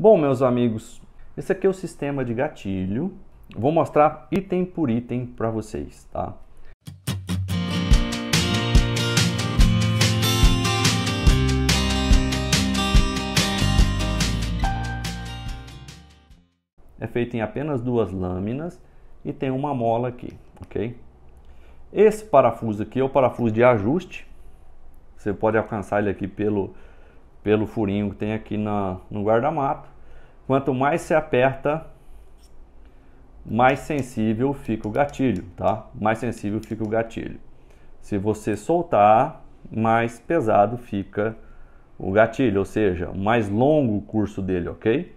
Bom, meus amigos, esse aqui é o sistema de gatilho. Vou mostrar item por item para vocês, tá? É feito em apenas duas lâminas e tem uma mola aqui, ok? Esse parafuso aqui é o parafuso de ajuste. Você pode alcançar ele aqui pelo pelo furinho que tem aqui na, no guarda-mato. Quanto mais se aperta, mais sensível fica o gatilho, tá? Mais sensível fica o gatilho. Se você soltar, mais pesado fica o gatilho, ou seja, mais longo o curso dele, ok?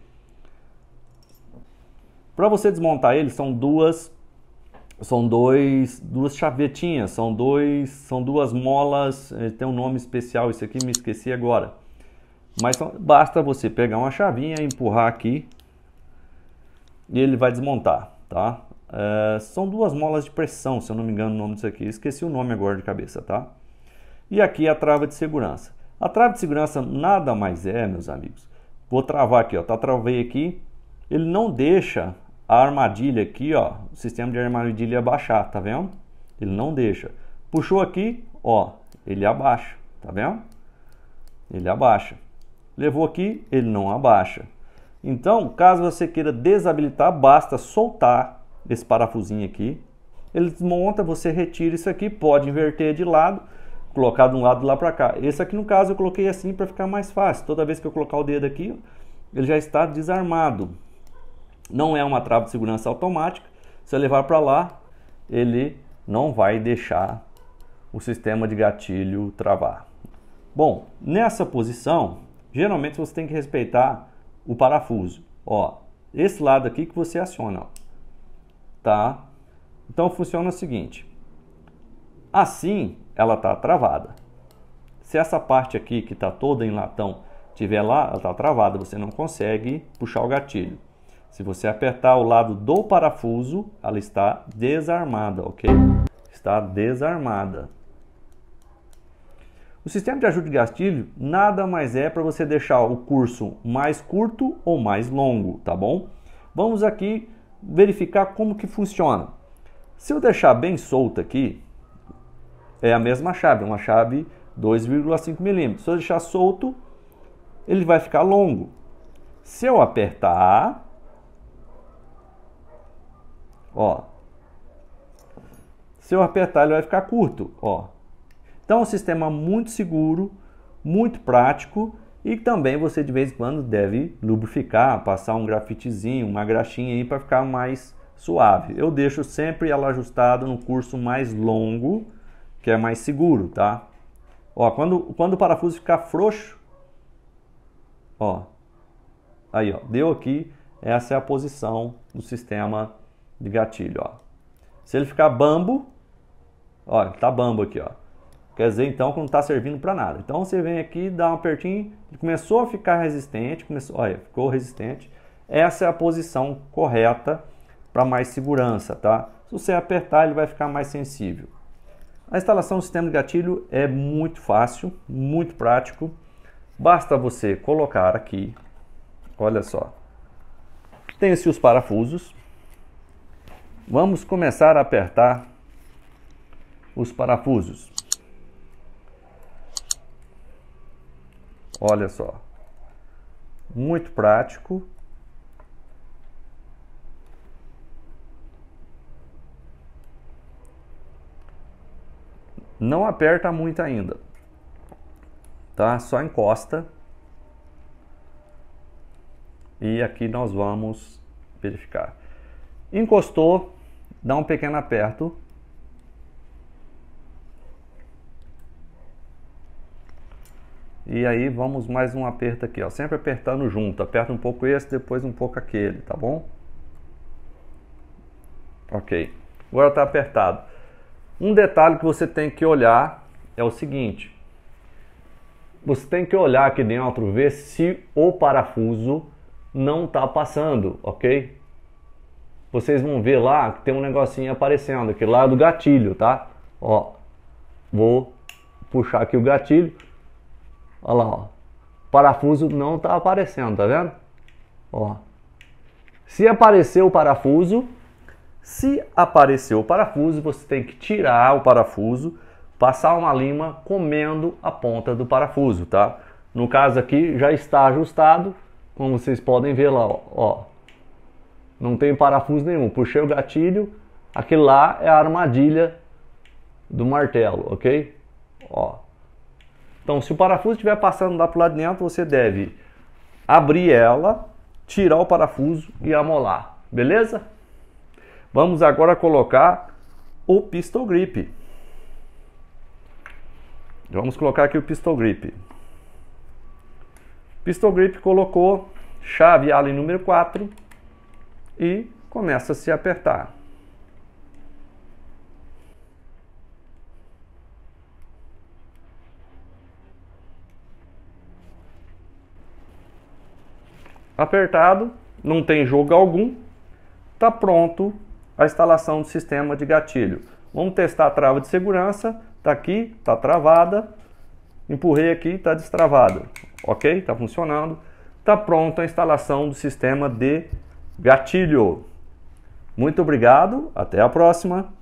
Para você desmontar ele, são duas são dois duas chavetinhas, são dois são duas molas, eh, tem um nome especial isso aqui, me esqueci agora. Mas basta você pegar uma chavinha, empurrar aqui e ele vai desmontar, tá? É, são duas molas de pressão, se eu não me engano o nome disso aqui. Esqueci o nome agora de cabeça, tá? E aqui a trava de segurança. A trava de segurança nada mais é, meus amigos. Vou travar aqui, ó. Tá, travei aqui. Ele não deixa a armadilha aqui, ó. O sistema de armadilha abaixar, tá vendo? Ele não deixa. Puxou aqui, ó. Ele abaixa, tá vendo? Ele abaixa. Levou aqui, ele não abaixa. Então, caso você queira desabilitar, basta soltar esse parafusinho aqui. Ele desmonta, você retira isso aqui, pode inverter de lado, colocar de um lado lá para cá. Esse aqui, no caso, eu coloquei assim para ficar mais fácil. Toda vez que eu colocar o dedo aqui, ele já está desarmado. Não é uma trava de segurança automática. Se eu levar para lá, ele não vai deixar o sistema de gatilho travar. Bom, nessa posição, geralmente você tem que respeitar o parafuso. Ó, esse lado aqui que você aciona, ó. tá? Então funciona o seguinte. Assim, ela está travada. Se essa parte aqui que está toda em latão tiver lá, ela está travada, você não consegue puxar o gatilho. Se você apertar o lado do parafuso, ela está desarmada, ok? Está desarmada. O sistema de ajuda de gatilho nada mais é para você deixar o curso mais curto ou mais longo, tá bom? Vamos aqui verificar como que funciona. Se eu deixar bem solto aqui, é a mesma chave, uma chave 2,5 milímetros. Se eu deixar solto, ele vai ficar longo. Se eu apertar, ó, se eu apertar ele vai ficar curto, ó. Então é um sistema muito seguro, muito prático e também você de vez em quando deve lubrificar, passar um grafitezinho, uma graxinha aí para ficar mais suave. Eu deixo sempre ela ajustada no curso mais longo, que é mais seguro, tá? Ó, quando, quando o parafuso ficar frouxo, ó, aí ó, deu aqui, essa é a posição do sistema de gatilho, ó. Se ele ficar bambo, ó, tá bambo aqui, ó. Quer dizer, então, que não está servindo para nada. Então, você vem aqui, dá um apertinho, começou a ficar resistente, começou, olha, ficou resistente. Essa é a posição correta para mais segurança, tá? Se você apertar, ele vai ficar mais sensível. A instalação do sistema de gatilho é muito fácil, muito prático. Basta você colocar aqui, olha só, tem-se os parafusos. Vamos começar a apertar os parafusos. Olha só. Muito prático. Não aperta muito ainda. Tá? Só encosta. E aqui nós vamos verificar. Encostou, dá um pequeno aperto. E aí vamos mais um aperto aqui, ó. Sempre apertando junto. Aperta um pouco esse, depois um pouco aquele, tá bom? Ok. Agora está apertado. Um detalhe que você tem que olhar é o seguinte. Você tem que olhar aqui dentro, ver se o parafuso não está passando, ok? Vocês vão ver lá que tem um negocinho aparecendo aqui, lá do gatilho, tá? Ó, vou puxar aqui o gatilho Olha lá, ó. O parafuso não está aparecendo, tá vendo? Ó. Se apareceu o parafuso, se apareceu o parafuso, você tem que tirar o parafuso, passar uma lima comendo a ponta do parafuso, tá? No caso aqui já está ajustado, como vocês podem ver lá, ó. Não tem parafuso nenhum. Puxei o gatilho, aquele lá é a armadilha do martelo, ok? Ó. Então, se o parafuso estiver passando lá para lado de dentro, você deve abrir ela, tirar o parafuso e amolar, beleza? Vamos agora colocar o pistol grip. Vamos colocar aqui o pistol grip. Pistol grip colocou chave Allen número 4 e começa a se apertar. apertado, não tem jogo algum, está pronto a instalação do sistema de gatilho. Vamos testar a trava de segurança, está aqui, está travada, empurrei aqui, está destravada, ok? Está funcionando, está pronta a instalação do sistema de gatilho. Muito obrigado, até a próxima!